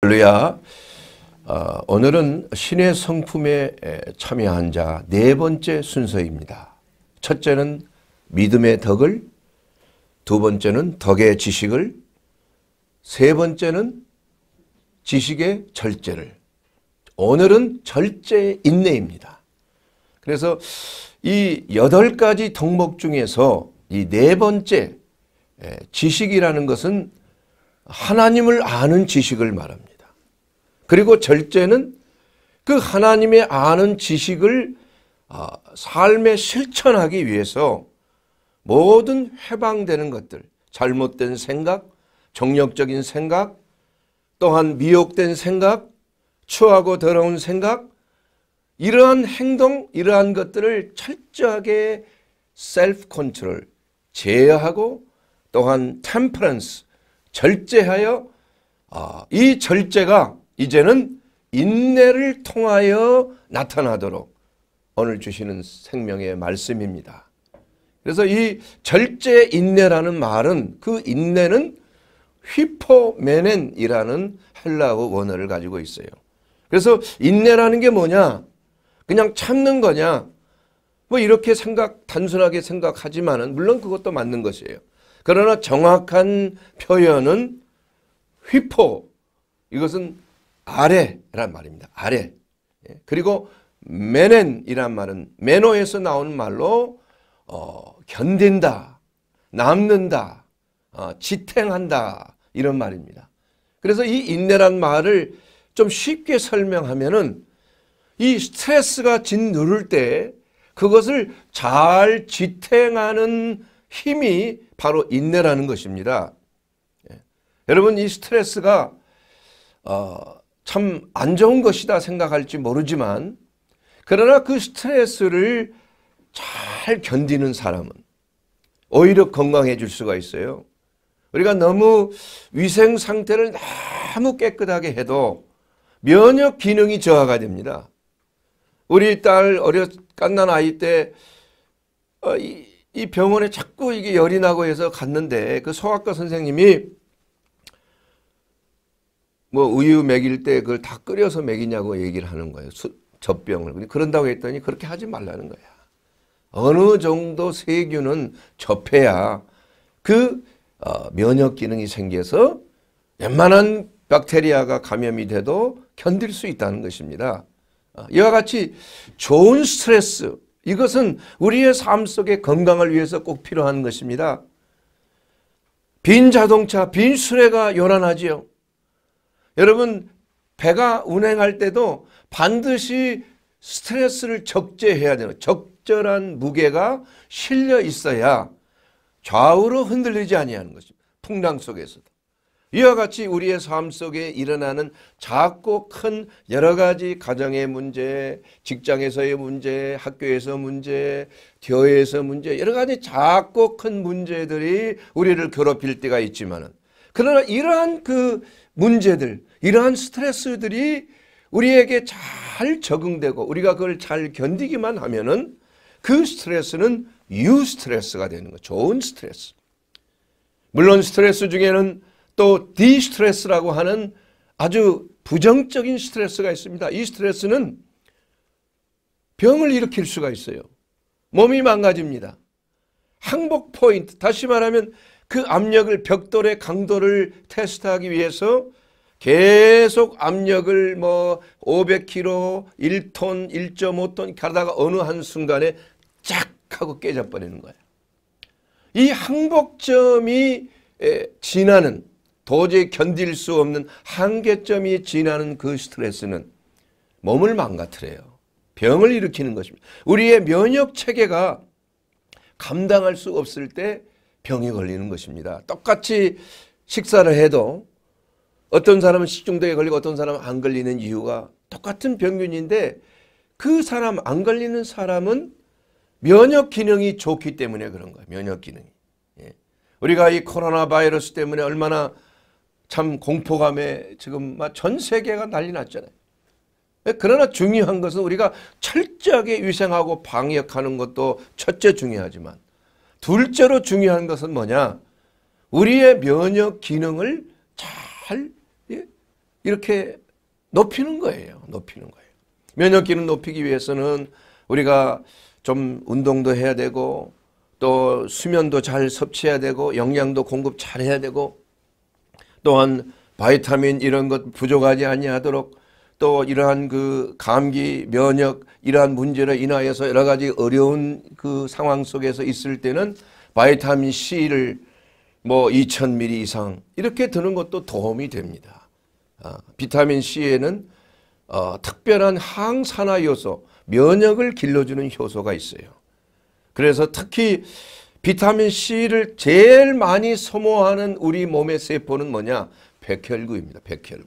할렐루야. 어, 오늘은 신의 성품에 참여한 자 네 번째 순서입니다. 첫째는 믿음의 덕을, 두 번째는 덕의 지식을, 세 번째는 지식의 절제를. 오늘은 절제 인내입니다. 그래서 이 여덟 가지 덕목 중에서 이 네 번째 지식이라는 것은 하나님을 아는 지식을 말합니다. 그리고 절제는 그 하나님의 아는 지식을 아, 삶에 실천하기 위해서 모든 해방되는 것들, 잘못된 생각, 정력적인 생각, 또한 미혹된 생각, 추하고 더러운 생각, 이러한 행동, 이러한 것들을 철저하게 셀프 컨트롤, 제어하고 또한 템퍼런스, 절제하여 아, 이 절제가 이제는 인내를 통하여 나타나도록 오늘 주시는 생명의 말씀입니다. 그래서 이 절제 인내라는 말은 그 인내는 휘포메넨이라는 헬라어 원어를 가지고 있어요. 그래서 인내라는 게 뭐냐? 그냥 참는 거냐? 뭐 이렇게 생각 단순하게 생각하지만은 물론 그것도 맞는 것이에요. 그러나 정확한 표현은 휘포 이것은 아래란 말입니다. 아래. 예. 그리고 맨엔이란 말은 매너에서 나온 말로 어, 견딘다, 남는다, 어, 지탱한다 이런 말입니다. 그래서 이 인내란 말을 좀 쉽게 설명하면은 이 스트레스가 짓누를 때 그것을 잘 지탱하는 힘이 바로 인내라는 것입니다. 예. 여러분 이 스트레스가 어, 참안 좋은 것이다 생각할지 모르지만 그러나 그 스트레스를 잘 견디는 사람은 오히려 건강해질 수가 있어요. 우리가 너무 위생 상태를 너무 깨끗하게 해도 면역 기능이 저하가 됩니다. 우리 딸 어려 깐난 아이 때 어, 이, 이 병원에 자꾸 이게 열이 나고 해서 갔는데 그 소아과 선생님이 뭐 우유 먹일 때 그걸 다 끓여서 먹이냐고 얘기를 하는 거예요. 수, 젖병을. 그런다고 했더니 그렇게 하지 말라는 거야. 어느 정도 세균은 접해야 그 어, 면역 기능이 생겨서 웬만한 박테리아가 감염이 돼도 견딜 수 있다는 것입니다. 어, 이와 같이 좋은 스트레스 이것은 우리의 삶 속의 건강을 위해서 꼭 필요한 것입니다. 빈 자동차, 빈 수레가 요란하지요. 여러분 배가 운행할 때도 반드시 스트레스를 적재해야 되는 적절한 무게가 실려 있어야 좌우로 흔들리지 아니하는 것입니다. 풍랑 속에서도. 이와 같이 우리의 삶 속에 일어나는 작고 큰 여러 가지 가정의 문제, 직장에서의 문제, 학교에서 문제, 교회에서 문제 여러 가지 작고 큰 문제들이 우리를 괴롭힐 때가 있지만 은 그러나 이러한 그 문제들 이러한 스트레스들이 우리에게 잘 적응되고 우리가 그걸 잘 견디기만 하면은 그 스트레스는 유 스트레스가 되는 거 좋은 스트레스. 물론 스트레스 중에는 또 디스트레스라고 하는 아주 부정적인 스트레스가 있습니다. 이 스트레스는 병을 일으킬 수가 있어요. 몸이 망가집니다. 항복 포인트 다시 말하면 그 압력을 벽돌의 강도를 테스트하기 위해서 계속 압력을 뭐 500kg, 1톤, 1.5톤 가다가 어느 한순간에 쫙 하고 깨져버리는 거예요. 이 항복점이 지나는 도저히 견딜 수 없는 한계점이 지나는 그 스트레스는 몸을 망가뜨려요. 병을 일으키는 것입니다. 우리의 면역체계가 감당할 수 없을 때 병이 걸리는 것입니다. 똑같이 식사를 해도 어떤 사람은 식중독에 걸리고 어떤 사람은 안 걸리는 이유가 똑같은 병균인데 그 사람 안 걸리는 사람은 면역 기능이 좋기 때문에 그런 거예요. 면역 기능이. 예. 우리가 이 코로나 바이러스 때문에 얼마나 참 공포감에 지금 막 전 세계가 난리 났잖아요. 예, 그러나 중요한 것은 우리가 철저하게 위생하고 방역하는 것도 첫째 중요하지만 둘째로 중요한 것은 뭐냐? 우리의 면역 기능을 잘 이렇게 높이는 거예요. 높이는 거예요. 면역기능 높이기 위해서는 우리가 좀 운동도 해야 되고 또 수면도 잘 섭취해야 되고 영양도 공급 잘 해야 되고 또한 바이타민 이런 것 부족하지 아니하도록 또 이러한 그 감기, 면역 이러한 문제로 인하여서 여러 가지 어려운 그 상황 속에서 있을 때는 바이타민 C를 뭐 2000ml 이상 이렇게 드는 것도 도움이 됩니다. 어, 비타민 C에는 어, 특별한 항산화 효소, 면역을 길러주는 효소가 있어요. 그래서 특히 비타민 C를 제일 많이 소모하는 우리 몸의 세포는 뭐냐? 백혈구입니다. 백혈구.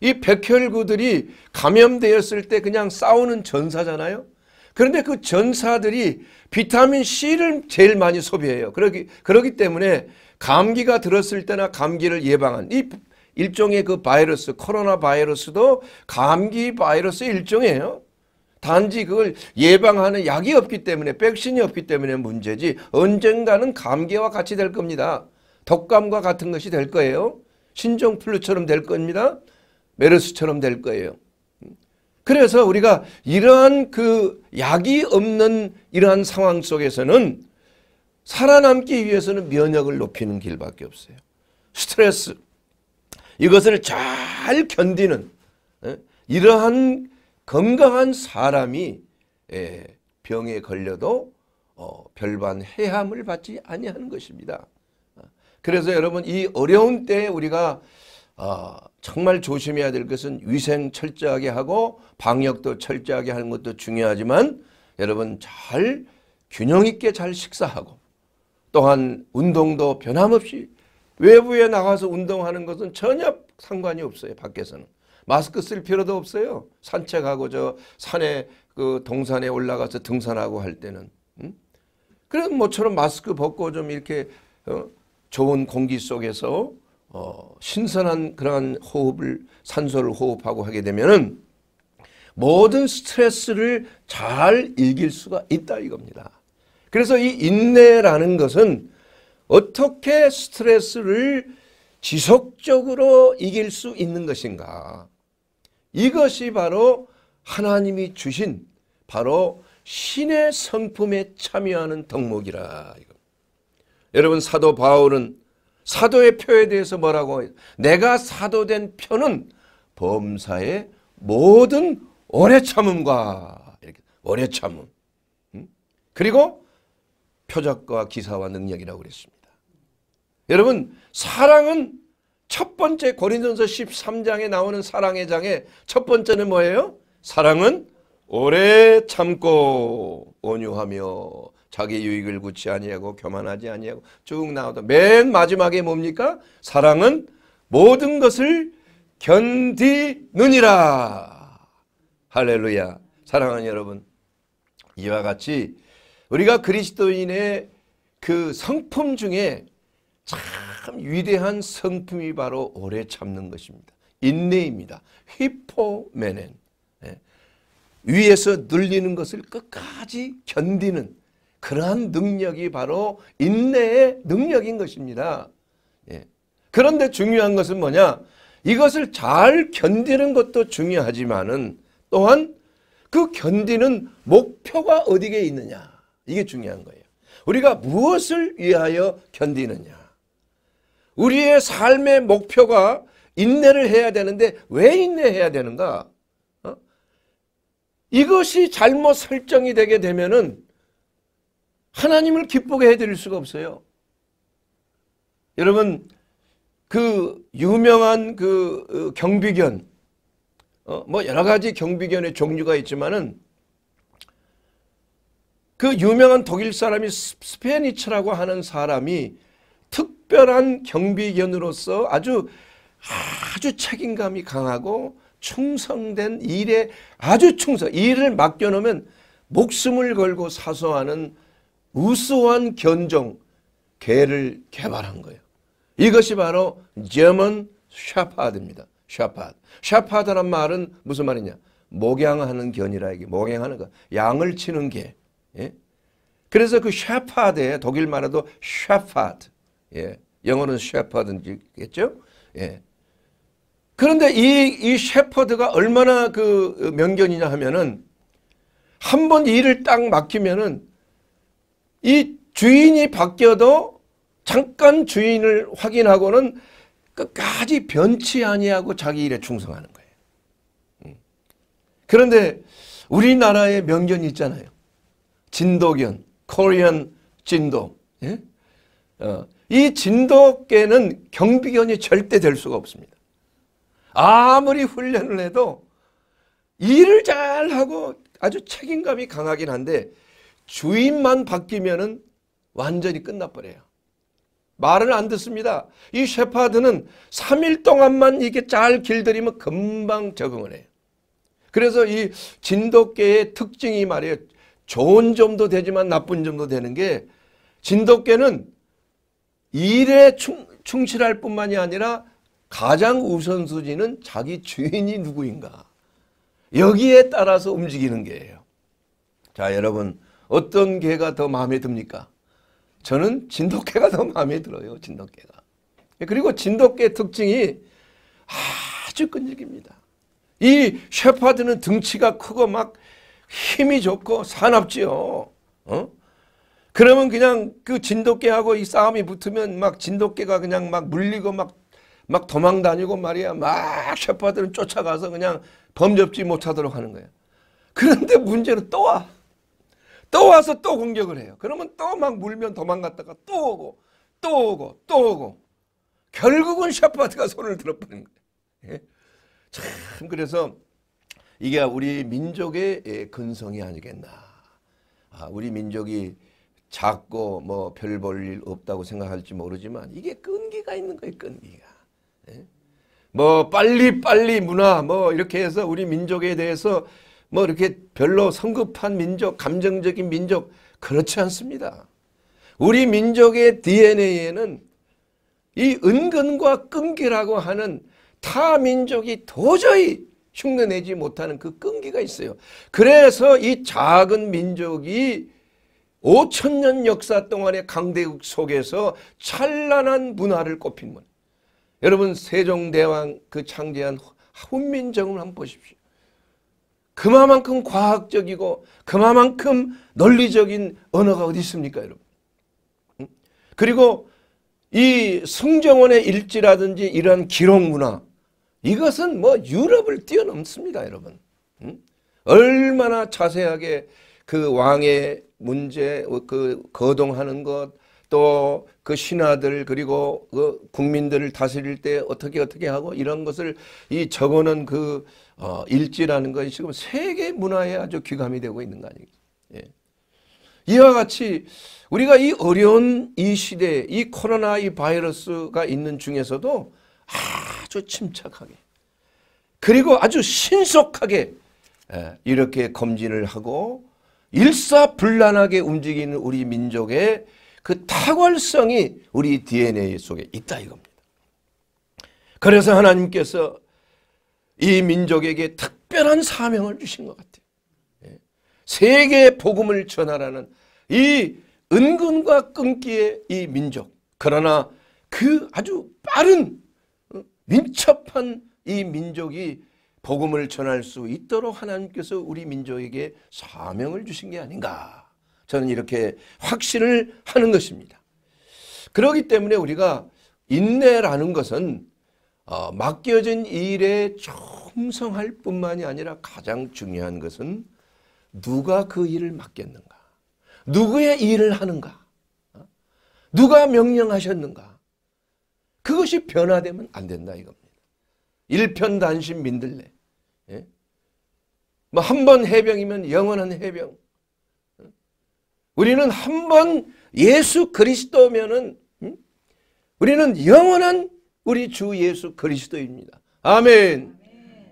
이 백혈구들이 감염되었을 때 그냥 싸우는 전사잖아요. 그런데 그 전사들이 비타민 C를 제일 많이 소비해요. 그러기, 그러기 때문에 감기가 들었을 때나 감기를 예방한 이 일종의 그 바이러스 코로나 바이러스도 감기 바이러스 의 일종이에요. 단지 그걸 예방하는 약이 없기 때문에 백신이 없기 때문에 문제지 언젠가는 감기와 같이 될 겁니다. 독감과 같은 것이 될 거예요. 신종플루처럼 될 겁니다. 메르스처럼 될 거예요. 그래서 우리가 이러한 그 약이 없는 이러한 상황 속에서는 살아남기 위해서는 면역을 높이는 길밖에 없어요. 스트레스, 이것을 잘 견디는 예, 이러한 건강한 사람이 예, 병에 걸려도 어, 별반 해함을 받지 아니하는 것입니다. 어, 그래서 여러분 이 어려운 때에 우리가 어, 정말 조심해야 될 것은 위생 철저하게 하고 방역도 철저하게 하는 것도 중요하지만 여러분 잘 균형 있게 잘 식사하고 또한 운동도 변함없이 외부에 나가서 운동하는 것은 전혀 상관이 없어요. 밖에서는. 마스크 쓸 필요도 없어요. 산책하고 저 산에 그 동산에 올라가서 등산하고 할 때는. 음? 그럼 모처럼 마스크 벗고 좀 이렇게 어? 좋은 공기 속에서 어, 신선한 그러한 호흡을 산소를 호흡하고 하게 되면은 모든 스트레스를 잘 이길 수가 있다 이겁니다. 그래서 이 인내라는 것은 어떻게 스트레스를 지속적으로 이길 수 있는 것인가. 이것이 바로 하나님이 주신 바로 신의 성품에 참여하는 덕목이라. 여러분 사도 바울은 사도의 표에 대해서 뭐라고 내가 사도된 표는 범사의 모든 오래 참음과 이렇게 오래 참음 그리고 표적과 기사와 능력이라고 그랬습니다. 여러분 사랑은 첫 번째 고린전서 13장에 나오는 사랑의 장에 첫 번째는 뭐예요? 사랑은 오래 참고 온유하며 자기 유익을 구치 아니하고 교만하지 아니하고 쭉 나오다 맨 마지막에 뭡니까? 사랑은 모든 것을 견디느니라 할렐루야 사랑하는 여러분 이와 같이 우리가 그리스도인의 그 성품 중에 참 위대한 성품이 바로 오래 참는 것입니다. 인내입니다. 히포메넨. 네. 예, 위에서 눌리는 것을 끝까지 견디는 그러한 능력이 바로 인내의 능력인 것입니다. 예. 그런데 중요한 것은 뭐냐? 이것을 잘 견디는 것도 중요하지만은 또한 그 견디는 목표가 어디에 있느냐. 이게 중요한 거예요. 우리가 무엇을 위하여 견디느냐. 우리의 삶의 목표가 인내를 해야 되는데 왜 인내해야 되는가? 어? 이것이 잘못 설정이 되게 되면은 하나님을 기쁘게 해드릴 수가 없어요. 여러분 그 유명한 그 어, 경비견 어, 뭐 여러 가지 경비견의 종류가 있지만은 그 유명한 독일 사람이 스페니츠라고 하는 사람이 특별한 경비견으로서 아주 아주 책임감이 강하고 충성된 일에 아주 충성 일을 맡겨놓으면 목숨을 걸고 사소하는 우수한 견종 개를 개발한 거예요. 이것이 바로 제먼 샤파드입니다. 샤파드. 샤파드란 말은 무슨 말이냐? 목양하는 견이라 이게 목양하는 거. 양을 치는 개. 예? 그래서 그 샤파드에 독일 말에도 샤파드. 예. 영어는 셰퍼든지겠죠. 예. 그런데 이, 이 셰퍼드가 얼마나 그 명견이냐 하면은 한번 일을 딱 맡기면은 이 주인이 바뀌어도 잠깐 주인을 확인하고는 끝까지 변치 아니하고 자기 일에 충성하는 거예요. 음. 그런데 우리나라의 명견이 있잖아요. 진도견, 코리안 진도. 예? 어, 이 진돗개는 경비견이 절대 될 수가 없습니다. 아무리 훈련을 해도 일을 잘하고 아주 책임감이 강하긴 한데 주인만 바뀌면은 완전히 끝나버려요. 말을 안 듣습니다. 이 셰파드는 3일 동안만 이게 잘 길들이면 금방 적응을 해요. 그래서 이 진돗개의 특징이 말이에요. 좋은 점도 되지만 나쁜 점도 되는 게 진돗개는 일에 충, 충실할 뿐만이 아니라 가장 우선순위는 자기 주인이 누구인가. 여기에 따라서 움직이는 게예요. 자 여러분 어떤 개가 더 마음에 듭니까? 저는 진돗개가 더 마음에 들어요. 진돗개가. 그리고 진돗개 특징이 아주 끈질깁니다. 이 셰파드는 등치가 크고 막 힘이 좋고 사납지요. 어? 그러면 그냥 그 진돗개하고 이 싸움이 붙으면 막 진돗개가 그냥 막 물리고 막, 막 도망 다니고 말이야. 막 셰퍼들은 쫓아가서 그냥 범접지 못하도록 하는 거야. 그런데 문제로 또 와. 또 와서 또 공격을 해요. 그러면 또 막 물면 도망갔다가 또 오고 또 오고 또 오고 결국은 샤파트가 손을 들어버리는 거예요. 참 그래서 이게 우리 민족의 예, 근성이 아니겠나. 아, 우리 민족이 작고 뭐별 볼 일 없다고 생각할지 모르지만 이게 끈기가 있는 거예요. 끈기가. 예? 뭐 빨리 빨리 문화 뭐 이렇게 해서 우리 민족에 대해서 뭐 이렇게 별로 성급한 민족 감정적인 민족 그렇지 않습니다. 우리 민족의 DNA에는 이 은근과 끈기라고 하는 타 민족이 도저히 흉내내지 못하는 그 끈기가 있어요. 그래서 이 작은 민족이 5천년 역사 동안의 강대국 속에서 찬란한 문화를 꽃핀 문. 여러분 세종대왕 그 창제한 훈민정음을 한번 보십시오. 그만큼 마 과학적이고 그만큼 마 논리적인 언어가 어디 있습니까 여러분. 그리고 이 승정원의 일지라든지 이러한 기록문화 이것은 뭐 유럽을 뛰어넘습니다 여러분. 얼마나 자세하게 그 왕의 문제 그 거동하는 것 또 그 신하들 그리고 그 국민들을 다스릴 때 어떻게 어떻게 하고 이런 것을 이 적어놓은 그 어, 일지라는 것이 지금 세계 문화에 아주 귀감이 되고 있는 거아니겠요 예. 이와 같이 우리가 이 어려운 이 시대, 이 코로나 이 바이러스가 있는 중에서도 아주 침착하게 그리고 아주 신속하게 예, 이렇게 검진을 하고 일사불란하게 움직이는 우리 민족의 그 탁월성이 우리 DNA 속에 있다 이겁니다. 그래서 하나님께서 이 민족에게 특별한 사명을 주신 것 같아요. 예. 세계 복음을 전하라는 이 은근과 끈기의 이 민족 그러나 그 아주 빠른 어, 민첩한 이 민족이 복음을 전할 수 있도록 하나님께서 우리 민족에게 사명을 주신 게 아닌가 저는 이렇게 확신을 하는 것입니다. 그러기 때문에 우리가 인내라는 것은 어, 맡겨진 일에 충성할 뿐만이 아니라 가장 중요한 것은 누가 그 일을 맡겼는가 누구의 일을 하는가 어? 누가 명령하셨는가 그것이 변화되면 안 된다 이겁니다. 일편단심 민들레 뭐한번 해병이면 영원한 해병. 우리는 한 번 예수 그리스도면은 음? 우리는 영원한 우리 주 예수 그리스도입니다. 아멘.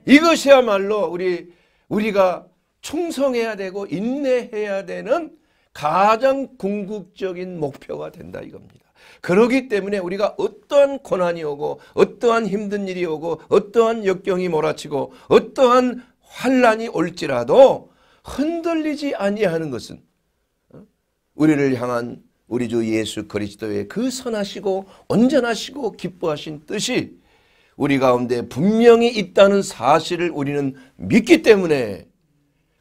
이것이야말로 우리 우리가 충성해야 되고 인내해야 되는 가장 궁극적인 목표가 된다 이겁니다. 그러기 때문에 우리가 어떠한 고난이 오고 어떠한 힘든 일이 오고 어떠한 역경이 몰아치고 어떠한 환란이 올지라도 흔들리지 아니하는 것은 어? 우리를 향한 우리 주 예수 그리스도의 그 선하시고 온전하시고 기뻐하신 뜻이 우리 가운데 분명히 있다는 사실을 우리는 믿기 때문에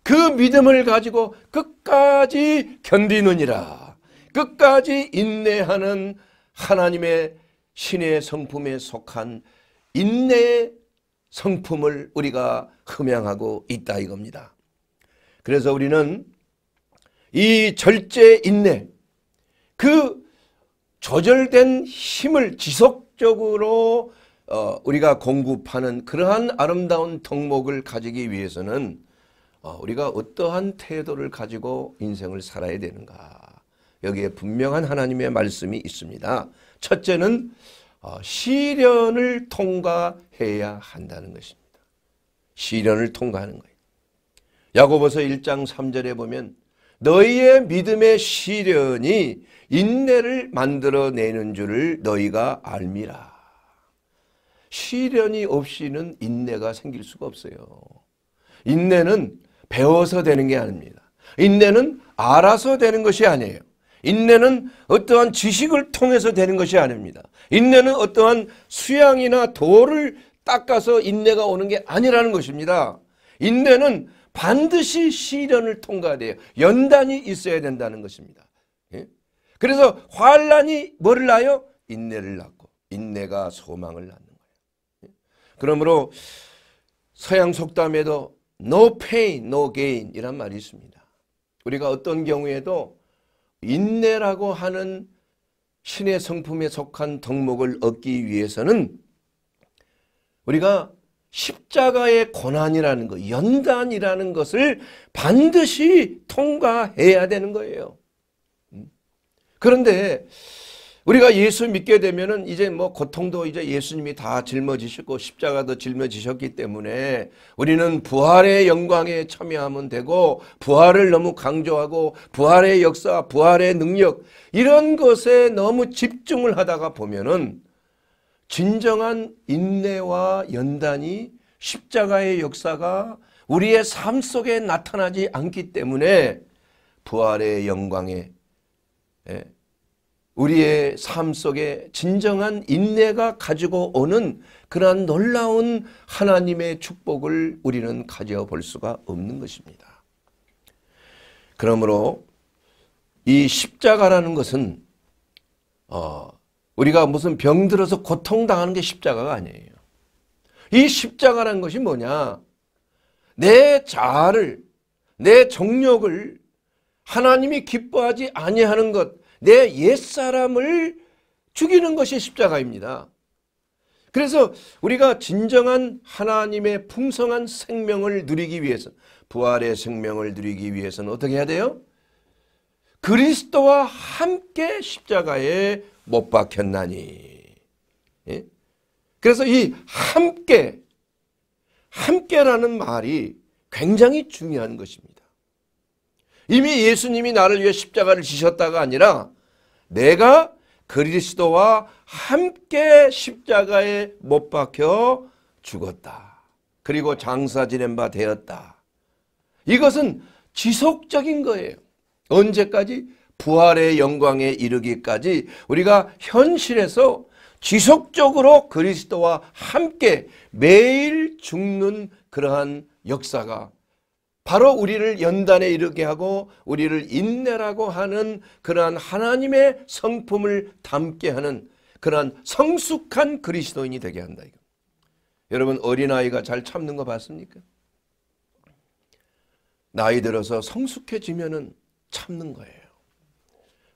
그 믿음을 가지고 끝까지 견디느니라 끝까지 인내하는 하나님의 신의 성품에 속한 인내의 성품을 우리가 흠양하고 있다 이겁니다. 그래서 우리는 이 절제 인내 그 조절된 힘을 지속적으로 어, 우리가 공급하는 그러한 아름다운 덕목을 가지기 위해서는 어, 우리가 어떠한 태도를 가지고 인생을 살아야 되는가 여기에 분명한 하나님의 말씀이 있습니다. 첫째는 어, 시련을 통과해야 한다는 것입니다. 시련을 통과하는 거예요. 야고보서 1장 3절에 보면 너희의 믿음의 시련이 인내를 만들어내는 줄을 너희가 알미라. 시련이 없이는 인내가 생길 수가 없어요. 인내는 배워서 되는 게 아닙니다. 인내는 알아서 되는 것이 아니에요. 인내는 어떠한 지식을 통해서 되는 것이 아닙니다. 인내는 어떠한 수양이나 도를 닦아서 인내가 오는 게 아니라는 것입니다. 인내는 반드시 시련을 통과해야 돼요. 연단이 있어야 된다는 것입니다. 예? 그래서 환란이 뭐를 낳아요? 인내를 낳고 인내가 소망을 낳는 거예요. 예? 그러므로 서양 속담에도 no pain, no gain 이란 말이 있습니다. 우리가 어떤 경우에도 인내라고 하는 신의 성품에 속한 덕목을 얻기 위해서는 우리가 십자가의 고난이라는 것, 연단이라는 것을 반드시 통과해야 되는 거예요. 음? 그런데 우리가 예수 믿게 되면은 이제 뭐 고통도 이제 예수님이 다 짊어지셨고 십자가도 짊어지셨기 때문에 우리는 부활의 영광에 참여하면 되고 부활을 너무 강조하고 부활의 역사, 부활의 능력 이런 것에 너무 집중을 하다가 보면은 진정한 인내와 연단이 십자가의 역사가 우리의 삶 속에 나타나지 않기 때문에 부활의 영광에 예, 우리의 삶 속에 진정한 인내가 가지고 오는 그러한 놀라운 하나님의 축복을 우리는 가져볼 수가 없는 것입니다. 그러므로 이 십자가라는 것은 어, 우리가 무슨 병 들어서 고통당하는 게 십자가가 아니에요. 이 십자가라는 것이 뭐냐? 내 자아를, 내정력을 하나님이 기뻐하지 아니하는 것, 내 옛사람을 죽이는 것이 십자가입니다. 그래서 우리가 진정한 하나님의 풍성한 생명을 누리기 위해서 부활의 생명을 누리기 위해서는 어떻게 해야 돼요? 그리스도와 함께 십자가에 못 박혔나니. 예? 그래서 이 함께, 함께라는 말이 굉장히 중요한 것입니다. 이미 예수님이 나를 위해 십자가를 지셨다가 아니라 내가 그리스도와 함께 십자가에 못 박혀 죽었다. 그리고 장사 지낸 바 되었다. 이것은 지속적인 거예요. 언제까지? 부활의 영광에 이르기까지 우리가 현실에서 지속적으로 그리스도와 함께 매일 죽는 그러한 역사가 바로 우리를 연단에 이르게 하고 우리를 인내라고 하는 그러한 하나님의 성품을 담게 하는 그러한 성숙한 그리스도인이 되게 한다. 이거. 여러분 어린아이가 잘 참는 거 봤습니까? 나이 들어서 성숙해지면 참는 거예요.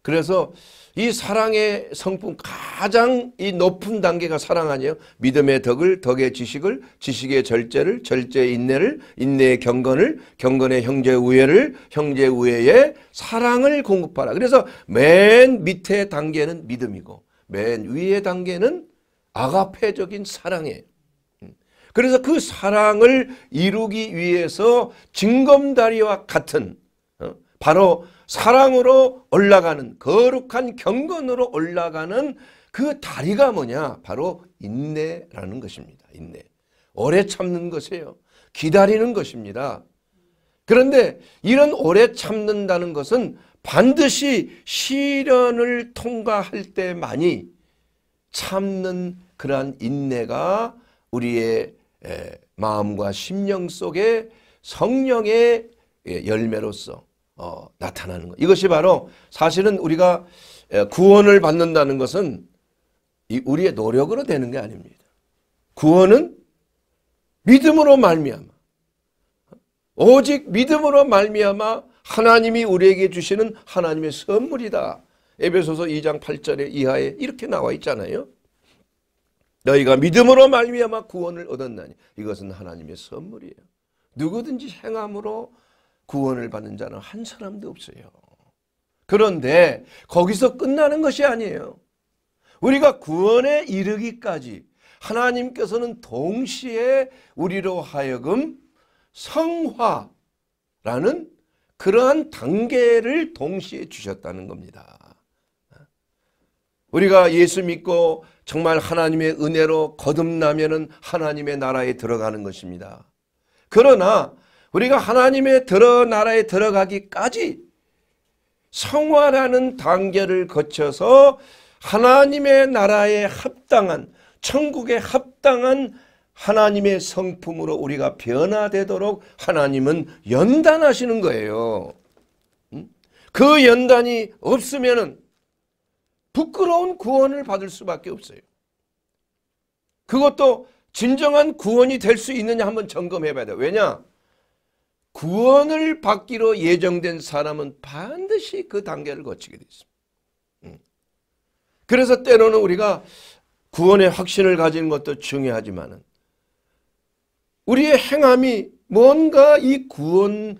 그래서 이 사랑의 성품 가장 이 높은 단계가 사랑 아니에요. 믿음의 덕을, 덕의 지식을, 지식의 절제를, 절제의 인내를, 인내의 경건을, 경건의 형제 우애를, 형제 우애의 사랑을 공급하라. 그래서 맨 밑에 단계는 믿음이고 맨 위의 단계는 아가페적인 사랑이에요. 음. 그래서 그 사랑을 이루기 위해서 징검다리와 같은 어? 바로 사랑으로 올라가는 거룩한 경건으로 올라가는 그 다리가 뭐냐 바로 인내라는 것입니다. 인내. 오래 참는 것이에요. 기다리는 것입니다. 그런데 이런 오래 참는다는 것은 반드시 시련을 통과할 때만이 참는 그러한 인내가 우리의 마음과 심령 속에 성령의 열매로서 어, 나타나는 것. 이것이 바로 사실은 우리가 구원을 받는다는 것은 우리의 노력으로 되는 게 아닙니다. 구원은 믿음으로 말미암아 오직 믿음으로 말미암아 하나님이 우리에게 주시는 하나님의 선물이다. 에베소서 2장 8절에 이하에 이렇게 나와 있잖아요. 너희가 믿음으로 말미암아 구원을 얻었나니 이것은 하나님의 선물이에요. 누구든지 행함으로 구원을 받는 자는 한 사람도 없어요. 그런데 거기서 끝나는 것이 아니에요. 우리가 구원에 이르기까지 하나님께서는 동시에 우리로 하여금 성화라는 그러한 단계를 동시에 주셨다는 겁니다. 우리가 예수 믿고 정말 하나님의 은혜로 거듭나면 하나님의 나라에 들어가는 것입니다. 그러나 우리가 하나님의 들어 나라에 들어가기까지 성화라는 단계를 거쳐서 하나님의 나라에 합당한 천국에 합당한 하나님의 성품으로 우리가 변화되도록 하나님은 연단하시는 거예요. 그 연단이 없으면 부끄러운 구원을 받을 수밖에 없어요. 그것도 진정한 구원이 될 수 있느냐 한번 점검해 봐야 돼요. 왜냐? 구원을 받기로 예정된 사람은 반드시 그 단계를 거치게 돼 있습니다. 음. 그래서 때로는 우리가 구원의 확신을 가지 것도 중요하지만 우리의 행함이 뭔가 이 구원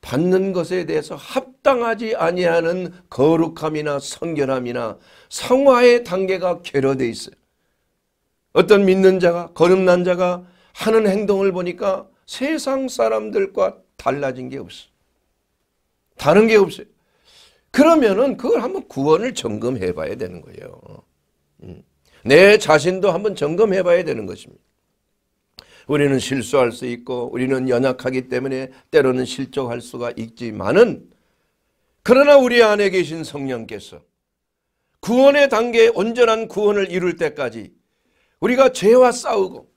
받는 것에 대해서 합당하지 아니하는 거룩함이나 성결함이나 성화의 단계가 결여돼 있어요. 어떤 믿는 자가 거듭난 자가 하는 행동을 보니까 세상 사람들과 달라진 게 없어. 다른 게 없어요. 그러면은 그걸 한번 구원을 점검해 봐야 되는 거예요. 음. 내 자신도 한번 점검해 봐야 되는 것입니다. 우리는 실수할 수 있고 우리는 연약하기 때문에 때로는 실족할 수가 있지만은 그러나 우리 안에 계신 성령께서 구원의 단계에 온전한 구원을 이룰 때까지 우리가 죄와 싸우고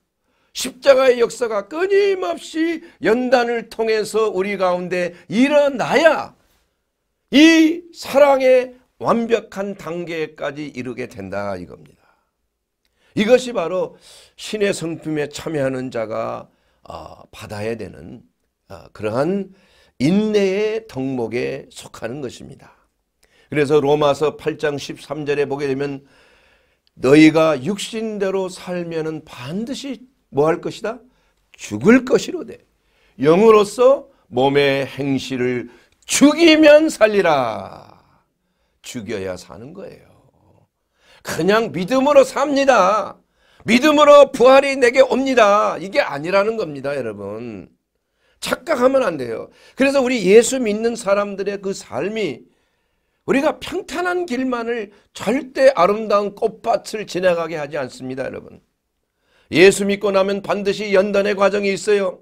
십자가의 역사가 끊임없이 연단을 통해서 우리 가운데 일어나야 이 사랑의 완벽한 단계까지 이르게 된다 이겁니다. 이것이 바로 신의 성품에 참여하는 자가 아, 받아야 되는 아, 그러한 인내의 덕목에 속하는 것입니다. 그래서 로마서 8장 13절에 보게 되면 너희가 육신대로 살면 반드시 뭐할 것이다? 죽을 것이로되 영으로서 몸의 행실을 죽이면 살리라. 죽여야 사는 거예요. 그냥 믿음으로 삽니다. 믿음으로 부활이 내게 옵니다. 이게 아니라는 겁니다, 여러분. 착각하면 안 돼요. 그래서 우리 예수 믿는 사람들의 그 삶이 우리가 평탄한 길만을 절대 아름다운 꽃밭을 지나가게 하지 않습니다, 여러분. 예수 믿고 나면 반드시 연단의 과정이 있어요.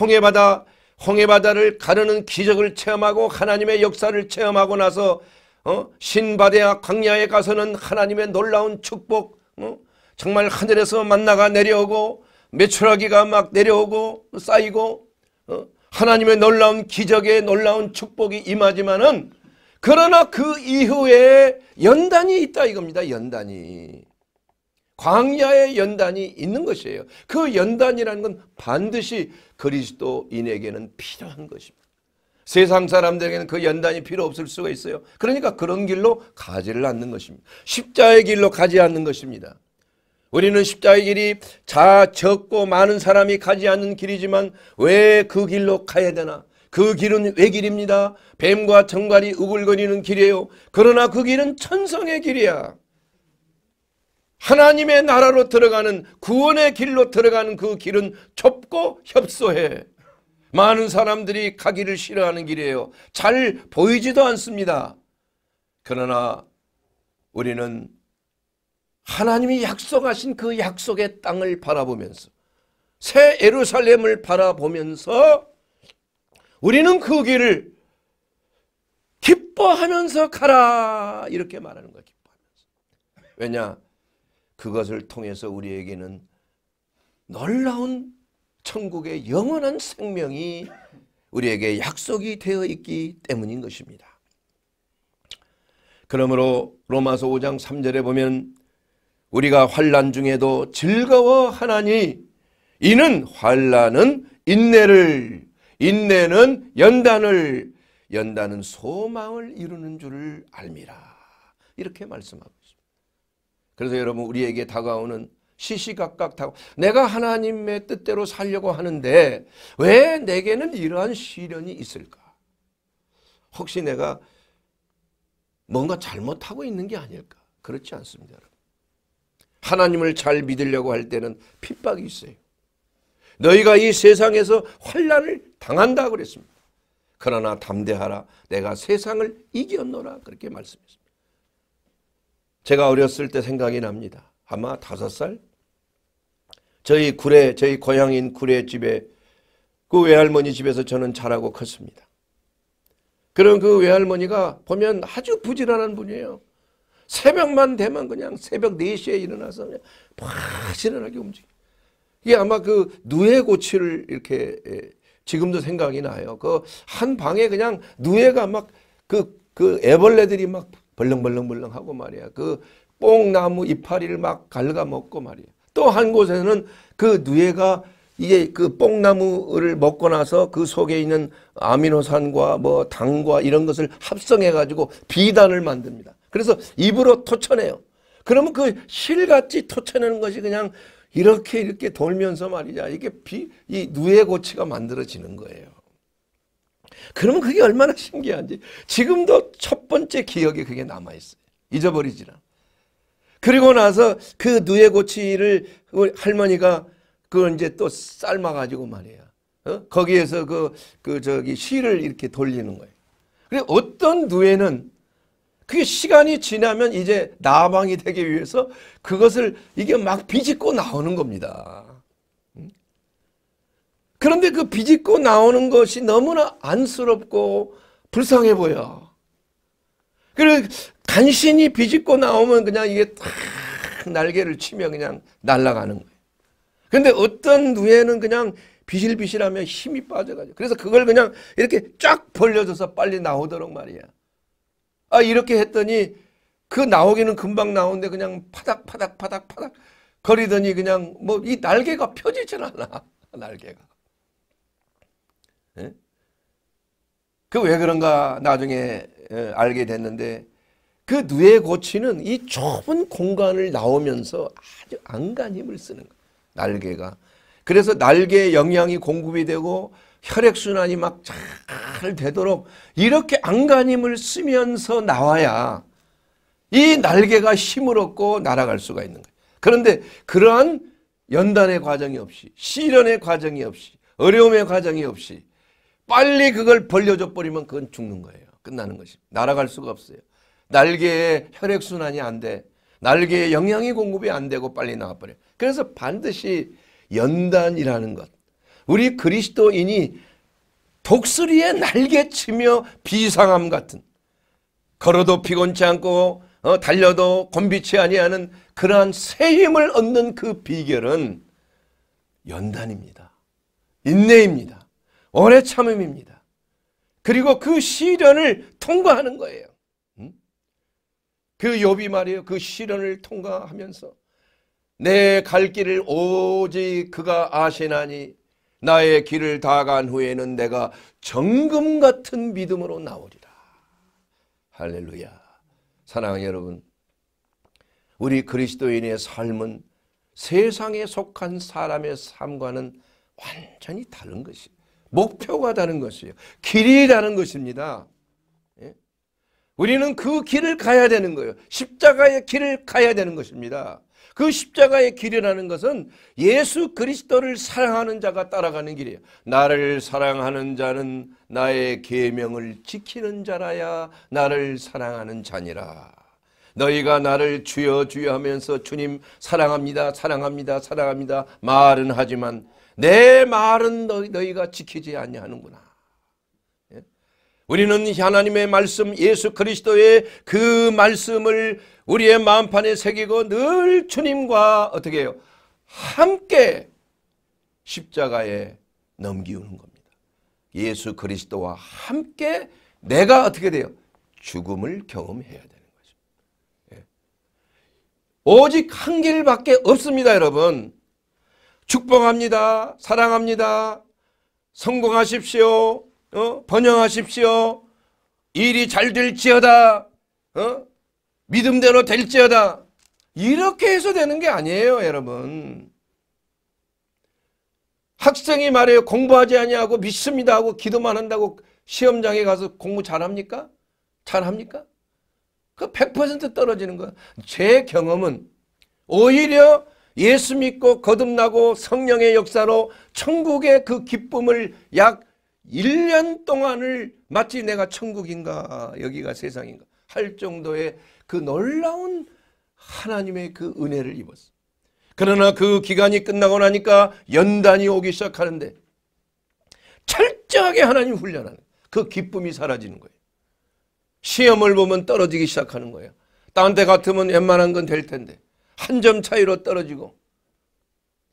홍해바다, 홍해바다를 가르는 기적을 체험하고 하나님의 역사를 체험하고 나서 어? 신바데아 광야에 가서는 하나님의 놀라운 축복 어? 정말 하늘에서 만나가 내려오고 메추라기가 막 내려오고 쌓이고 어? 하나님의 놀라운 기적의 놀라운 축복이 임하지만은 그러나 그 이후에 연단이 있다 이겁니다. 연단이. 광야의 연단이 있는 것이에요. 그 연단이라는 건 반드시 그리스도인에게는 필요한 것입니다. 세상 사람들에게는 그 연단이 필요 없을 수가 있어요. 그러니까 그런 길로 가지를 않는 것입니다. 십자의 길로 가지 않는 것입니다. 우리는 십자의 길이 자 적고 많은 사람이 가지 않는 길이지만 왜 그 길로 가야 되나? 그 길은 외길입니다. 뱀과 정갈이 우글거리는 길이에요. 그러나 그 길은 천성의 길이야. 하나님의 나라로 들어가는 구원의 길로 들어가는 그 길은 좁고 협소해. 많은 사람들이 가기를 싫어하는 길이에요. 잘 보이지도 않습니다. 그러나 우리는 하나님이 약속하신 그 약속의 땅을 바라보면서 새 예루살렘을 바라보면서 우리는 그 길을 기뻐하면서 가라 이렇게 말하는 거예요. 기뻐하면서. 왜냐? 그것을 통해서 우리에게는 놀라운 천국의 영원한 생명이 우리에게 약속이 되어 있기 때문인 것입니다. 그러므로 로마서 5장 3절에 보면 우리가 환란 중에도 즐거워하나니 이는 환란은 인내를 인내는 연단을 연단은 소망을 이루는 줄을 알미라. 이렇게 말씀하고 그래서 여러분 우리에게 다가오는 시시각각 다가 내가 하나님의 뜻대로 살려고 하는데 왜 내게는 이러한 시련이 있을까? 혹시 내가 뭔가 잘못하고 있는 게 아닐까? 그렇지 않습니다. 여러분. 하나님을 잘 믿으려고 할 때는 핍박이 있어요. 너희가 이 세상에서 환란을 당한다 그랬습니다. 그러나 담대하라 내가 세상을 이겼노라 그렇게 말씀했습니다. 제가 어렸을 때 생각이 납니다. 아마 다섯 살? 저희 구례, 저희 고향인 구례 집에 그 외할머니 집에서 저는 자라고 컸습니다. 그런 그 외할머니가 보면 아주 부지런한 분이에요. 새벽만 되면 그냥 새벽 4시에 일어나서 그냥 부지런하게 움직여. 이게 아마 그 누에 고치를 이렇게 예, 지금도 생각이 나요. 그 한 방에 그냥 누에가 막 그그 그 애벌레들이 막 벌렁벌렁벌렁하고 말이야. 그 뽕나무 이파리를 막 갈가먹고 말이야. 또 한 곳에는 그 누에가 이제 그 뽕나무를 먹고 나서 그 속에 있는 아미노산과 뭐 당과 이런 것을 합성해 가지고 비단을 만듭니다. 그래서 입으로 토쳐내요. 그러면 그 실같이 토쳐내는 것이 그냥 이렇게 이렇게 돌면서 말이야. 이게 비, 이 누에 고치가 만들어지는 거예요. 그러면 그게 얼마나 신기한지 지금도 첫 번째 기억에 그게 남아있어요. 잊어버리지라. 그리고 나서 그 누에 고치를 그 할머니가 그걸 이제 또 삶아가지고 말이야. 어? 거기에서 그, 그 저기 실을 이렇게 돌리는 거예요. 그래 어떤 누에는 그게 시간이 지나면 이제 나방이 되기 위해서 그것을 이게 막 비집고 나오는 겁니다. 그런데 그 비집고 나오는 것이 너무나 안쓰럽고 불쌍해 보여. 그리고 간신히 비집고 나오면 그냥 이게 탁 날개를 치며 그냥 날아가는 거예요. 근데 어떤 누에는 그냥 비실비실하며 힘이 빠져가지고 그래서 그걸 그냥 이렇게 쫙 벌려줘서 빨리 나오도록 말이야. 아 이렇게 했더니 그 나오기는 금방 나오는데 그냥 파닥 파닥 파닥 파닥 거리더니 그냥 뭐 이 날개가 펴지질 않아 날개가. 그왜 그런가 나중에 알게 됐는데 그뇌의 고치는 이 좁은 공간을 나오면서 아주 안간 힘을 쓰는 거예요. 날개가. 그래서 날개에 영양이 공급이 되고 혈액순환이 막 잘 되도록 이렇게 안간힘을 쓰면서 나와야 이 날개가 힘을 얻고 날아갈 수가 있는 거예요. 그런데 그러한 연단의 과정이 없이 시련의 과정이 없이 어려움의 과정이 없이 빨리 그걸 벌려줘 버리면 그건 죽는 거예요. 끝나는 것이 날아갈 수가 없어요. 날개에 혈액순환이 안 돼. 날개에 영양이 공급이 안 되고 빨리 나가버려. 그래서 반드시 연단이라는 것. 우리 그리스도인이 독수리의 날개 치며 비상함 같은 걸어도 피곤치 않고 어, 달려도 곤비치 아니하는 그러한 새 힘을 얻는 그 비결은 연단입니다. 인내입니다. 오래 참음입니다. 그리고 그 시련을 통과하는 거예요. 음? 그 욥이 말이에요. 그 시련을 통과하면서 내 갈 길을 오직 그가 아시나니 나의 길을 다 간 후에는 내가 정금 같은 믿음으로 나오리라. 할렐루야. 사랑하는 여러분, 우리 그리스도인의 삶은 세상에 속한 사람의 삶과는 완전히 다른 것입니다. 목표가 다른 것이에요. 길이 다른 것입니다. 예? 우리는 그 길을 가야 되는 거예요. 십자가의 길을 가야 되는 것입니다. 그 십자가의 길이라는 것은 예수 그리스도를 사랑하는 자가 따라가는 길이에요. 나를 사랑하는 자는 나의 계명을 지키는 자라야 나를 사랑하는 자니라. 너희가 나를 주여 주여 하면서 주님 사랑합니다 사랑합니다 사랑합니다 말은 하지만 내 말은 너희, 가 지키지 아니하는구나. 예? 우리는 하나님의 말씀 예수 그리스도의 그 말씀을 우리의 마음판에 새기고 늘 주님과 어떻게 해요? 함께 십자가에 넘기우는 겁니다. 예수 그리스도와 함께 내가 어떻게 돼요? 죽음을 경험해야 돼요. 예? 오직 한 길밖에 없습니다 여러분 축복합니다. 사랑합니다. 성공하십시오. 어? 번영하십시오. 일이 잘 될지어다. 어? 믿음대로 될지어다. 이렇게 해서 되는 게 아니에요, 여러분. 학생이 말해요. 공부하지 아니하고 믿습니다 하고 기도만 한다고 시험장에 가서 공부 잘합니까? 잘합니까? 그 100% 떨어지는 거야. 제 경험은 오히려 예수 믿고 거듭나고 성령의 역사로 천국의 그 기쁨을 약 1년 동안을 마치 내가 천국인가 여기가 세상인가 할 정도의 그 놀라운 하나님의 그 은혜를 입었어. 그러나 그 기간이 끝나고 나니까 연단이 오기 시작하는데 철저하게 하나님 훈련하는 그 기쁨이 사라지는 거예요. 시험을 보면 떨어지기 시작하는 거예요. 딴데 같으면 웬만한 건 될 텐데 한점 차이로 떨어지고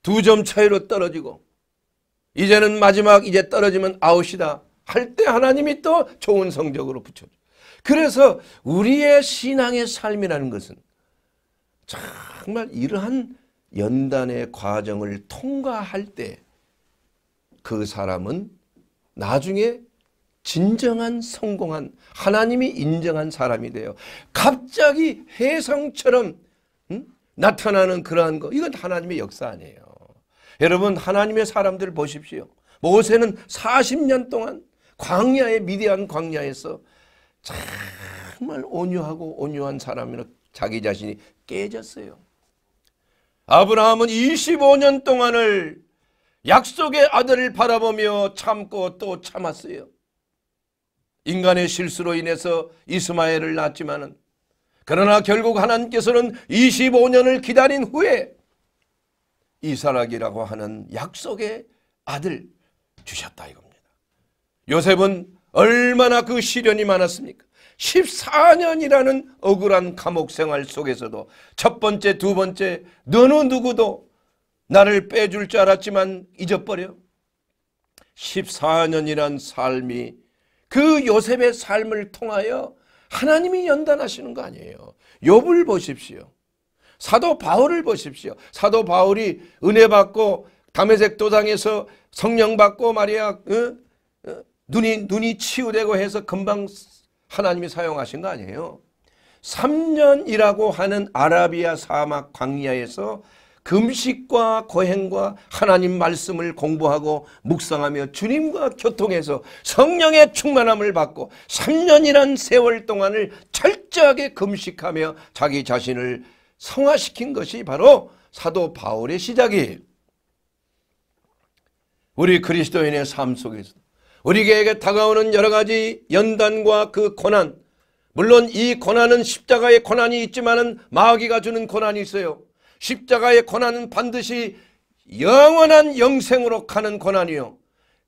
두 점 차이로 떨어지고 이제는 마지막 이제 떨어지면 아웃이다 할 때 하나님이 또 좋은 성적으로 붙여줘. 그래서 우리의 신앙의 삶이라는 것은 정말 이러한 연단의 과정을 통과할 때 그 사람은 나중에 진정한 성공한 하나님이 인정한 사람이 되어 갑자기 해성처럼 나타나는 그러한 거 이건 하나님의 역사 아니에요. 여러분 하나님의 사람들 보십시오. 모세는 40년 동안 광야의 미대한 광야에서 정말 온유하고 온유한 사람이라 자기 자신이 깨졌어요. 아브라함은 25년 동안을 약속의 아들을 바라보며 참고 또 참았어요. 인간의 실수로 인해서 이스마엘을 낳았지만은 그러나 결국 하나님께서는 25년을 기다린 후에 이사락이라고 하는 약속의 아들 주셨다 이겁니다. 요셉은 얼마나 그 시련이 많았습니까? 14년이라는 억울한 감옥 생활 속에서도 첫 번째, 두 번째, 너는 누구도 나를 빼줄 줄 알았지만 잊어버려. 14년이란 삶이 그 요셉의 삶을 통하여 하나님이 연단하시는 거 아니에요. 욥을 보십시오. 사도 바울을 보십시오. 사도 바울이 은혜 받고 담에색 도장에서 성령 받고 말이야 응? 눈이 눈이 치유되고 해서 금방 하나님이 사용하신 거 아니에요. 3년이라고 하는 아라비아 사막 광야에서 금식과 거행과 하나님 말씀을 공부하고 묵상하며 주님과 교통해서 성령의 충만함을 받고 3년이란 세월 동안을 철저하게 금식하며 자기 자신을 성화시킨 것이 바로 사도 바울의 시작이에요. 우리 그리스도인의 삶 속에서 우리에게 다가오는 여러 가지 연단과 그 고난 물론 이 고난은 십자가의 고난이 있지만 은 마귀가 주는 고난이 있어요. 십자가의 고난은 반드시 영원한 영생으로 가는 고난이요.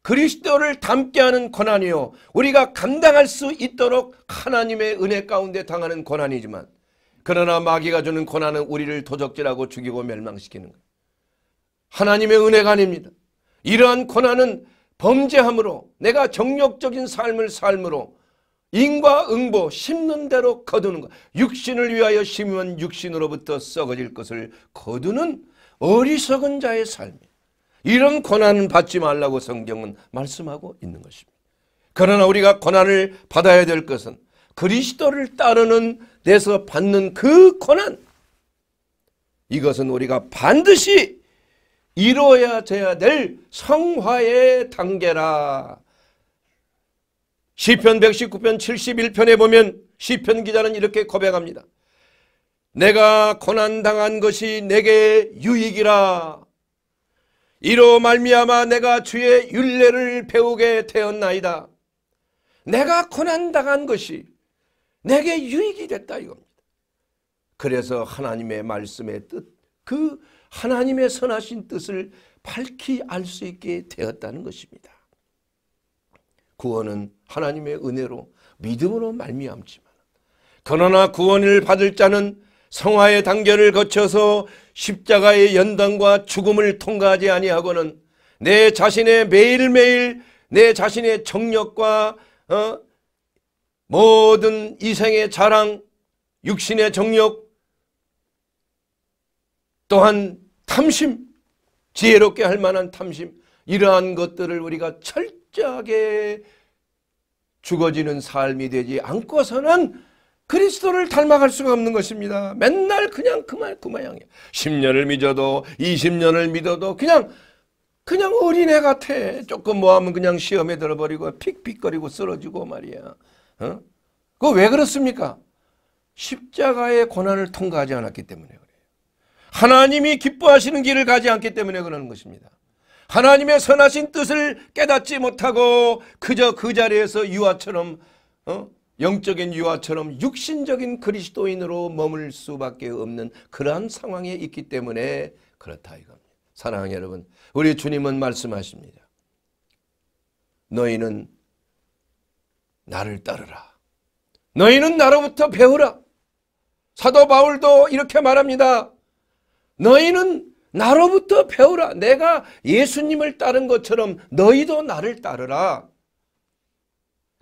그리스도를 닮게 하는 고난이요. 우리가 감당할 수 있도록 하나님의 은혜 가운데 당하는 고난이지만 그러나 마귀가 주는 고난은 우리를 도적질하고 죽이고 멸망시키는 거예요. 하나님의 은혜가 아닙니다. 이러한 고난은 범죄함으로 내가 정욕적인 삶을 삶으로 인과응보 심는 대로 거두는 것 육신을 위하여 심으면 육신으로부터 썩어질 것을 거두는 어리석은 자의 삶이 이런 고난은 받지 말라고 성경은 말씀하고 있는 것입니다. 그러나 우리가 고난을 받아야 될 것은 그리스도를 따르는 데서 받는 그 고난 이것은 우리가 반드시 이루어야 돼야 될 성화의 단계라 시편 119편 71편에 보면 시편 기자는 이렇게 고백합니다. 내가 고난당한 것이 내게 유익이라 이로 말미암아 내가 주의 윤례를 배우게 되었나이다. 내가 고난당한 것이 내게 유익이 됐다 이겁니다. 그래서 하나님의 말씀의 뜻, 그 하나님의 선하신 뜻을 밝히 알 수 있게 되었다는 것입니다. 구원은 하나님의 은혜로 믿음으로 말미암지만 그러나 구원을 받을 자는 성화의 단결을 거쳐서 십자가의 연단과 죽음을 통과하지 아니하고는 내 자신의 매일매일 내 자신의 정력과 어? 모든 이생의 자랑 육신의 정력 또한 탐심 지혜롭게 할 만한 탐심 이러한 것들을 우리가 철 철저하게 죽어지는 삶이 되지 않고서는 그리스도를 닮아갈 수가 없는 것입니다. 맨날 그냥 그말 그마양이에 10년을 믿어도 20년을 믿어도 그냥 그냥 어린애 같아. 조금 뭐하면 그냥 시험에 들어버리고 픽픽거리고 쓰러지고 말이야. 어? 그왜 그렇습니까? 십자가의 고난을 통과하지 않았기 때문에 그래요. 하나님이 기뻐하시는 길을 가지 않기 때문에 그러는 것입니다. 하나님의 선하신 뜻을 깨닫지 못하고 그저 그 자리에서 유아처럼 어? 영적인 유아처럼 육신적인 그리스도인으로 머물 수밖에 없는 그러한 상황에 있기 때문에 그렇다 이겁니다. 사랑하는 여러분 우리 주님은 말씀하십니다. 너희는 나를 따르라. 너희는 나로부터 배우라. 사도 바울도 이렇게 말합니다. 너희는 나로부터 배우라. 내가 예수님을 따른 것처럼 너희도 나를 따르라.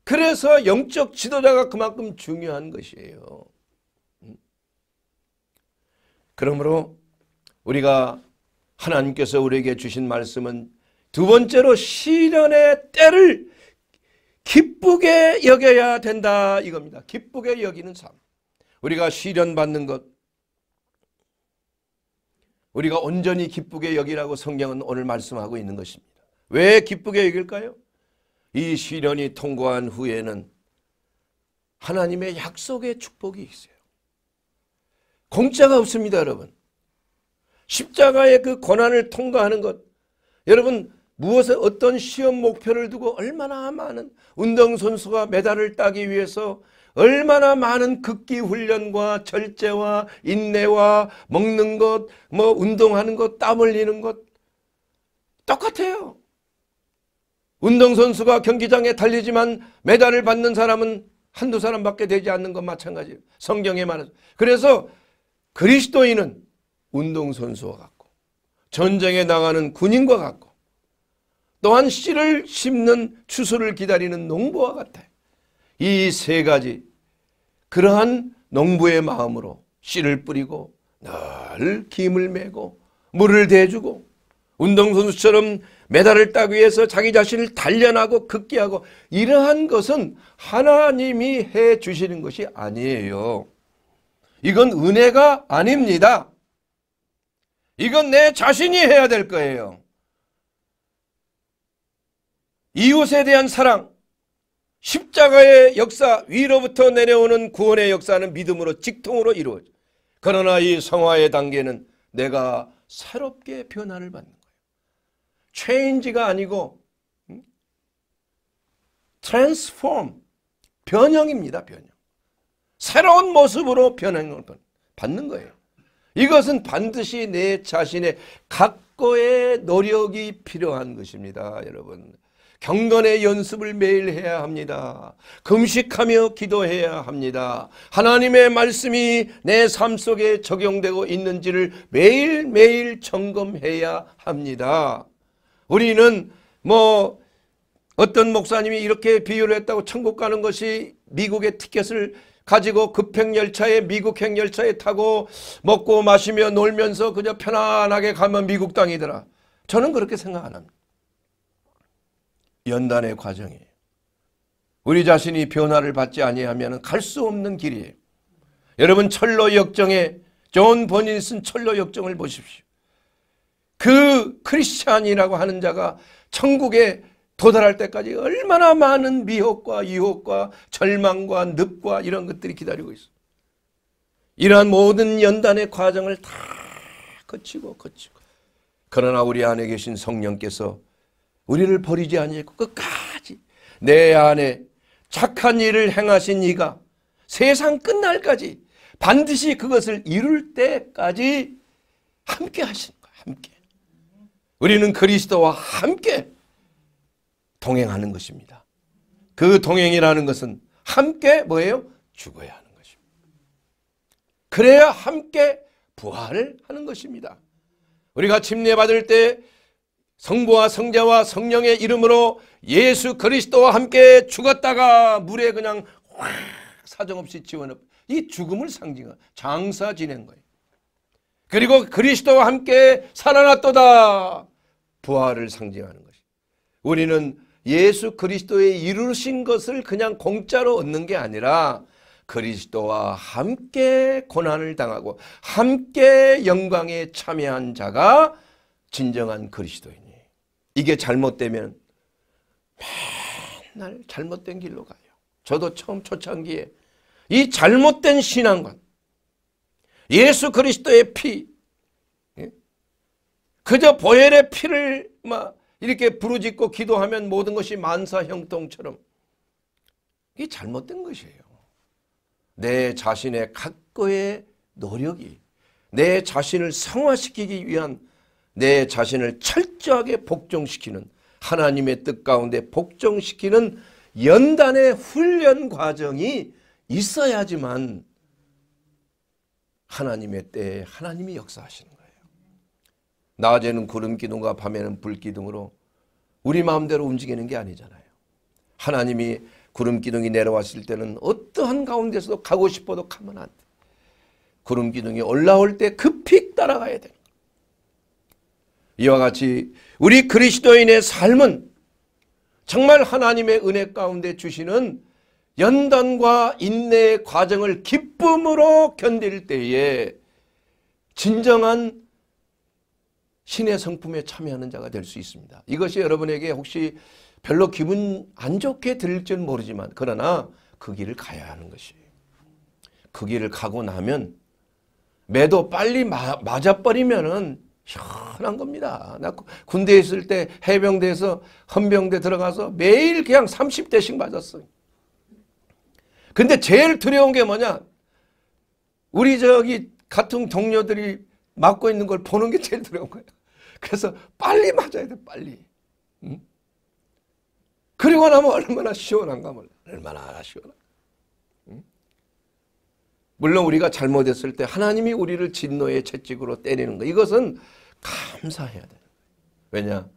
그래서 영적 지도자가 그만큼 중요한 것이에요. 음. 그러므로 우리가 하나님께서 우리에게 주신 말씀은 두 번째로 시련의 때를 기쁘게 여겨야 된다 이겁니다. 기쁘게 여기는 삶. 우리가 시련받는 것, 우리가 온전히 기쁘게 여기라고 성경은 오늘 말씀하고 있는 것입니다. 왜 기쁘게 여길까요? 이 시련이 통과한 후에는 하나님의 약속의 축복이 있어요. 공짜가 없습니다, 여러분. 십자가의 그 고난을 통과하는 것. 여러분, 무엇에 어떤 시험 목표를 두고 얼마나 많은 운동선수가 메달을 따기 위해서 얼마나 많은 극기 훈련과 절제와 인내와 먹는 것, 뭐 운동하는 것, 땀 흘리는 것 똑같아요. 운동선수가 경기장에 달리지만 메달을 받는 사람은 한두 사람밖에 되지 않는 것 마찬가지예요. 성경에 말하죠. 그래서 그리스도인은 운동선수와 같고 전쟁에 나가는 군인과 같고 또한 씨를 심는 추수를 기다리는 농부와 같아요. 이세 가지 그러한 농부의 마음으로 씨를 뿌리고 늘 김을 메고 물을 대주고 운동선수처럼 메달을 따기 위해서 자기 자신을 단련하고 극기하고 이러한 것은 하나님이 해 주시는 것이 아니에요. 이건 은혜가 아닙니다. 이건 내 자신이 해야 될 거예요. 이웃에 대한 사랑, 십자가의 역사 위로부터 내려오는 구원의 역사는 믿음으로 직통으로 이루어져. 그러나 이 성화의 단계는 내가 새롭게 변화를 받는 거예요. 체인지가 아니고 트랜스폼 음? 변형입니다. 변형. 새로운 모습으로 변형을 받는 거예요. 이것은 반드시 내 자신의 각고의 노력이 필요한 것입니다. 여러분 경건의 연습을 매일 해야 합니다. 금식하며 기도해야 합니다. 하나님의 말씀이 내 삶 속에 적용되고 있는지를 매일매일 점검해야 합니다. 우리는 뭐 어떤 목사님이 이렇게 비유를 했다고 천국 가는 것이 미국의 티켓을 가지고 급행열차에 미국행열차에 타고 먹고 마시며 놀면서 그저 편안하게 가면 미국 땅이더라. 저는 그렇게 생각 안 합니다. 연단의 과정이에요. 우리 자신이 변화를 받지 아니하면 갈 수 없는 길이에요. 여러분 철로 역정에 존 버니슨 철로 역정을 보십시오. 그 크리스찬이라고 하는 자가 천국에 도달할 때까지 얼마나 많은 미혹과 유혹과 절망과 늪과 이런 것들이 기다리고 있어. 이러한 모든 연단의 과정을 다 거치고 거치고 그러나 우리 안에 계신 성령께서 우리를 버리지 아니했고 끝까지 내 안에 착한 일을 행하신 이가 세상 끝날까지 반드시 그것을 이룰 때까지 함께 하시는 거예요. 함께. 우리는 그리스도와 함께 동행하는 것입니다. 그 동행이라는 것은 함께 뭐예요? 죽어야 하는 것입니다. 그래야 함께 부활을 하는 것입니다. 우리가 침례받을 때 성부와 성자와 성령의 이름으로 예수 그리스도와 함께 죽었다가 물에 그냥 확 사정없이 지원업 이 죽음을 상징한 장사 지낸 거예요. 그리고 그리스도와 함께 살아났도다 부활을 상징하는 것이. 우리는 예수 그리스도의 이루신 것을 그냥 공짜로 얻는 게 아니라 그리스도와 함께 고난을 당하고 함께 영광에 참여한 자가 진정한 그리스도인. 이게 잘못되면 맨날 잘못된 길로 가요. 저도 처음 초창기에 이 잘못된 신앙관 예수 그리스도의 피 예? 그저 보혈의 피를 막 이렇게 부르짖고 기도하면 모든 것이 만사 형통처럼 이게 잘못된 것이에요. 내 자신의 각거의 노력이 내 자신을 성화시키기 위한 내 자신을 철저하게 복종시키는 하나님의 뜻 가운데 복종시키는 연단의 훈련 과정이 있어야지만 하나님의 때에 하나님이 역사하시는 거예요. 낮에는 구름 기둥과 밤에는 불 기둥으로 우리 마음대로 움직이는 게 아니잖아요. 하나님이 구름 기둥이 내려왔을 때는 어떠한 가운데서도 가고 싶어도 가면 안 돼. 구름 기둥이 올라올 때 급히 따라가야 돼. 이와 같이 우리 그리스도인의 삶은 정말 하나님의 은혜 가운데 주시는 연단과 인내의 과정을 기쁨으로 견딜 때에 진정한 신의 성품에 참여하는 자가 될 수 있습니다. 이것이 여러분에게 혹시 별로 기분 안 좋게 들릴지는 모르지만 그러나 그 길을 가야 하는 것이 그 길을 가고 나면 매도 빨리 맞아버리면 시원한 겁니다. 나 군대에 있을 때 해병대에서 헌병대 들어가서 매일 그냥 30대씩 맞았어요. 근데 제일 두려운 게 뭐냐? 우리 저기 같은 동료들이 맞고 있는 걸 보는 게 제일 두려운 거예요. 그래서 빨리 맞아야 돼, 빨리. 응? 그리고 나면 얼마나 시원한가 몰라. 얼마나 시원한 물론 우리가 잘못했을 때 하나님이 우리를 진노의 채찍으로 때리는 거 이것은 감사해야 돼. 요 왜냐?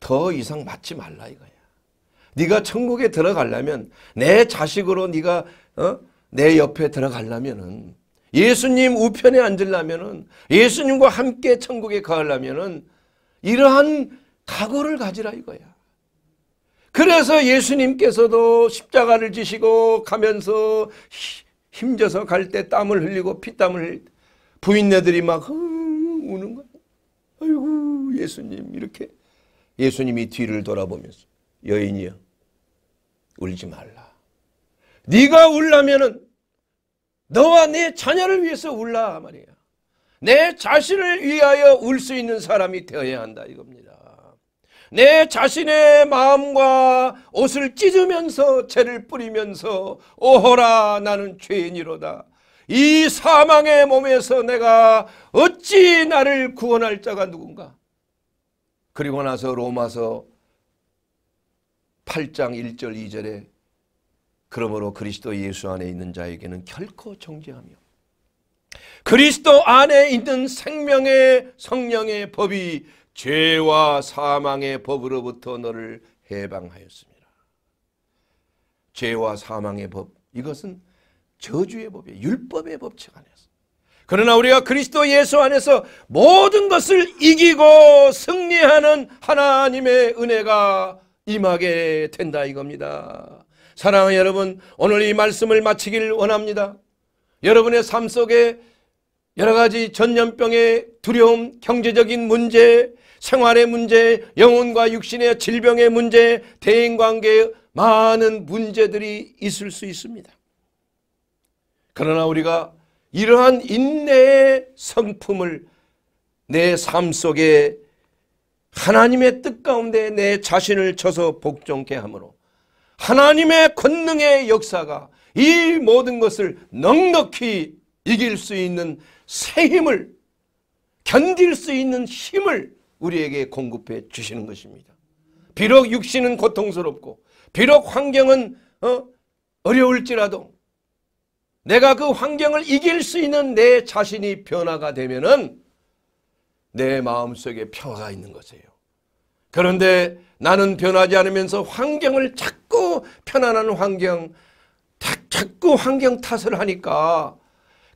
더 이상 맞지 말라 이거야. 네가 천국에 들어가려면 내 자식으로 네가 어? 내 옆에 들어가려면은 예수님 우편에 앉으려면은 예수님과 함께 천국에 가려면은 이러한 각오를 가지라 이거야. 그래서 예수님께서도 십자가를 지시고 가면서 힘줘서 갈 때 땀을 흘리고 피땀을 흘리고 부인네들이 막 우는 거야. 아이고 예수님 이렇게 예수님이 뒤를 돌아보면서 여인이여 울지 말라. 네가 울라면은 너와 네 자녀를 위해서 울라 말이야. 내 자신을 위하여 울 수 있는 사람이 되어야 한다 이겁니다. 내 자신의 마음과 옷을 찢으면서 죄를 뿌리면서 오호라 나는 죄인이로다. 이 사망의 몸에서 내가 어찌 나를 구원할 자가 누군가. 그리고 나서 로마서 8장 1절 2절에 그러므로 그리스도 예수 안에 있는 자에게는 결코 정죄하며 그리스도 안에 있는 생명의 성령의 법이 죄와 사망의 법으로부터 너를 해방하였습니다. 죄와 사망의 법 이것은 저주의 법이에요. 율법의 법칙 안에서. 그러나 우리가 그리스도 예수 안에서 모든 것을 이기고 승리하는 하나님의 은혜가 임하게 된다 이겁니다. 사랑하는 여러분 오늘 이 말씀을 마치길 원합니다. 여러분의 삶 속에 여러 가지 전염병의 두려움, 경제적인 문제, 생활의 문제, 영혼과 육신의 질병의 문제, 대인관계의 많은 문제들이 있을 수 있습니다. 그러나 우리가 이러한 인내의 성품을 내 삶 속에 하나님의 뜻 가운데 내 자신을 쳐서 복종케 하므로 하나님의 권능의 역사가 이 모든 것을 넉넉히 이길 수 있는 새 힘을 견딜 수 있는 힘을 우리에게 공급해 주시는 것입니다. 비록 육신은 고통스럽고 비록 환경은 어? 어려울지라도 내가 그 환경을 이길 수 있는 내 자신이 변화가 되면은 내 마음속에 평화가 있는 것이에요. 그런데 나는 변하지 않으면서 환경을 자꾸 편안한 환경, 자꾸 환경 탓을 하니까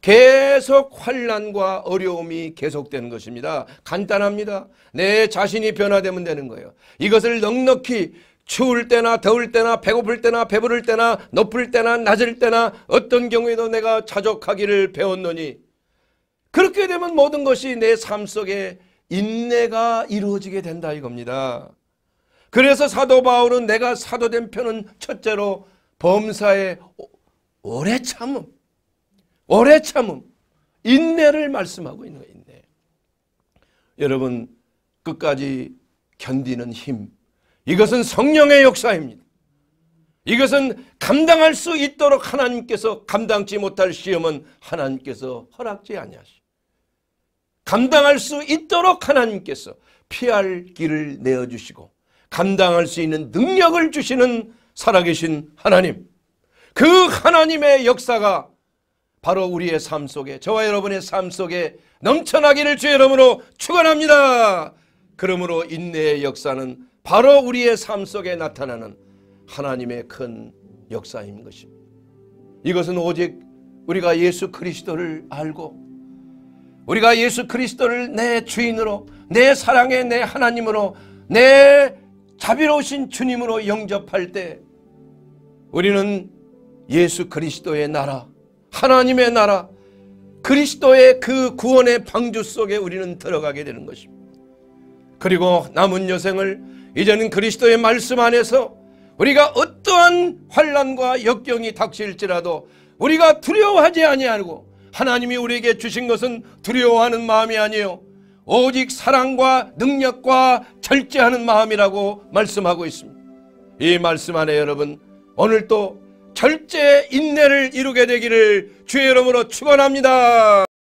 계속 환란과 어려움이 계속되는 것입니다. 간단합니다. 내 자신이 변화되면 되는 거예요. 이것을 넉넉히 추울 때나 더울 때나 배고플 때나 배부를 때나 높을 때나 낮을 때나 어떤 경우에도 내가 자족하기를 배웠노니 그렇게 되면 모든 것이 내 삶 속에 인내가 이루어지게 된다 이겁니다. 그래서 사도 바울은 내가 사도된 편은 첫째로 범사에 오래 참음 오래 참음, 인내를 말씀하고 있는 거예요. 인내. 여러분 끝까지 견디는 힘. 이것은 성령의 역사입니다. 이것은 감당할 수 있도록 하나님께서 감당치 못할 시험은 하나님께서 허락지 아니하시. 감당할 수 있도록 하나님께서 피할 길을 내어주시고 감당할 수 있는 능력을 주시는 살아계신 하나님. 그 하나님의 역사가 바로 우리의 삶 속에 저와 여러분의 삶 속에 넘쳐나기를 주의 이름으로 축원합니다. 그러므로 인내의 역사는 바로 우리의 삶 속에 나타나는 하나님의 큰 역사인 것입니다. 이것은 오직 우리가 예수 그리스도를 알고 우리가 예수 그리스도를 내 주인으로 내 사랑의 내 하나님으로 내 자비로우신 주님으로 영접할 때 우리는 예수 그리스도의 나라 하나님의 나라 그리스도의 그 구원의 방주 속에 우리는 들어가게 되는 것입니다. 그리고 남은 여생을 이제는 그리스도의 말씀 안에서 우리가 어떠한 환란과 역경이 닥칠지라도 우리가 두려워하지 아니하고 하나님이 우리에게 주신 것은 두려워하는 마음이 아니요 오직 사랑과 능력과 절제하는 마음이라고 말씀하고 있습니다. 이 말씀 안에 여러분 오늘 또 절제 인내를 이루게 되기를 주의 이름으로 축원합니다.